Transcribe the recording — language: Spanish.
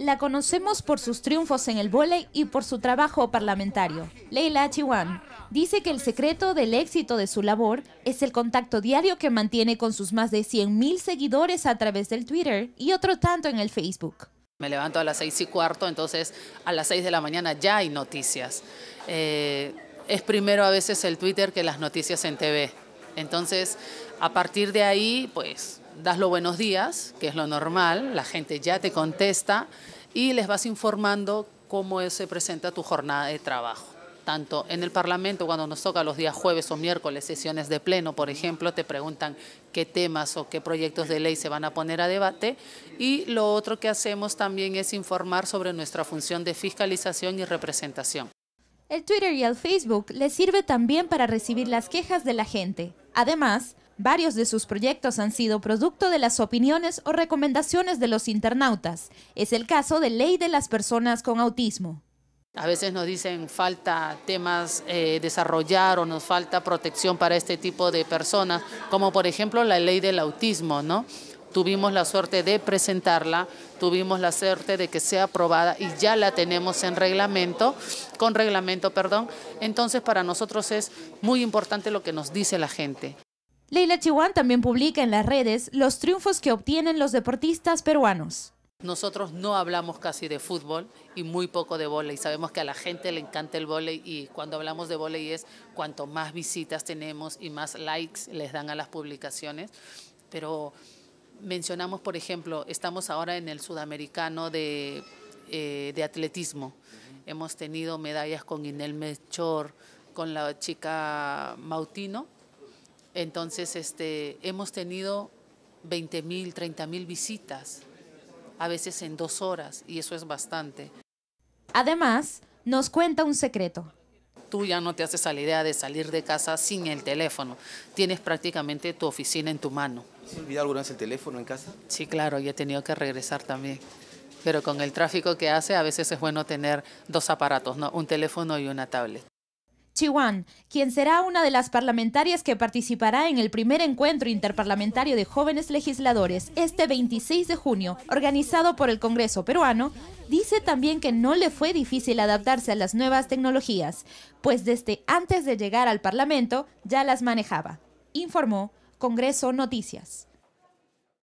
La conocemos por sus triunfos en el vóley y por su trabajo parlamentario. Leila Chiwan dice que el secreto del éxito de su labor es el contacto diario que mantiene con sus más de 100.000 seguidores a través del Twitter y otro tanto en el Facebook. Me levanto a las seis y cuarto, entonces a las seis de la mañana ya hay noticias. Eh, es primero a veces el Twitter que las noticias en TV. Entonces, a partir de ahí, pues das los buenos días, que es lo normal, la gente ya te contesta y les vas informando cómo se presenta tu jornada de trabajo. Tanto en el Parlamento, cuando nos toca los días jueves o miércoles, sesiones de pleno, por ejemplo, te preguntan qué temas o qué proyectos de ley se van a poner a debate. Y lo otro que hacemos también es informar sobre nuestra función de fiscalización y representación. El Twitter y el Facebook les sirve también para recibir las quejas de la gente. Además, varios de sus proyectos han sido producto de las opiniones o recomendaciones de los internautas. Es el caso de Ley de las Personas con Autismo. A veces nos dicen falta temas eh, desarrollar o nos falta protección para este tipo de personas, como por ejemplo la ley del autismo, ¿no? Tuvimos la suerte de presentarla, tuvimos la suerte de que sea aprobada y ya la tenemos en reglamento, con reglamento, perdón. Entonces para nosotros es muy importante lo que nos dice la gente. Leila Chihuán también publica en las redes los triunfos que obtienen los deportistas peruanos. Nosotros no hablamos casi de fútbol y muy poco de vóley. Sabemos que a la gente le encanta el vóley y cuando hablamos de vóley es cuanto más visitas tenemos y más likes les dan a las publicaciones, pero mencionamos, por ejemplo, estamos ahora en el sudamericano de, eh, atletismo. Hemos tenido medallas con Inel Mechor, con la chica Mautino. Entonces, este, hemos tenido 20 mil, 30 mil visitas, a veces en dos horas, y eso es bastante. Además, nos cuenta un secreto tú ya no te haces a la idea de salir de casa sin el teléfono. Tienes prácticamente tu oficina en tu mano. ¿Se olvidó alguna vez el teléfono en casa? Sí, claro, yo he tenido que regresar también. Pero con el tráfico que hace, a veces es bueno tener dos aparatos, ¿no? un teléfono y una tablet. Chiwan, quien será una de las parlamentarias que participará en el primer encuentro interparlamentario de jóvenes legisladores este 26 de junio, organizado por el Congreso peruano, dice también que no le fue difícil adaptarse a las nuevas tecnologías, pues desde antes de llegar al Parlamento ya las manejaba, informó Congreso Noticias.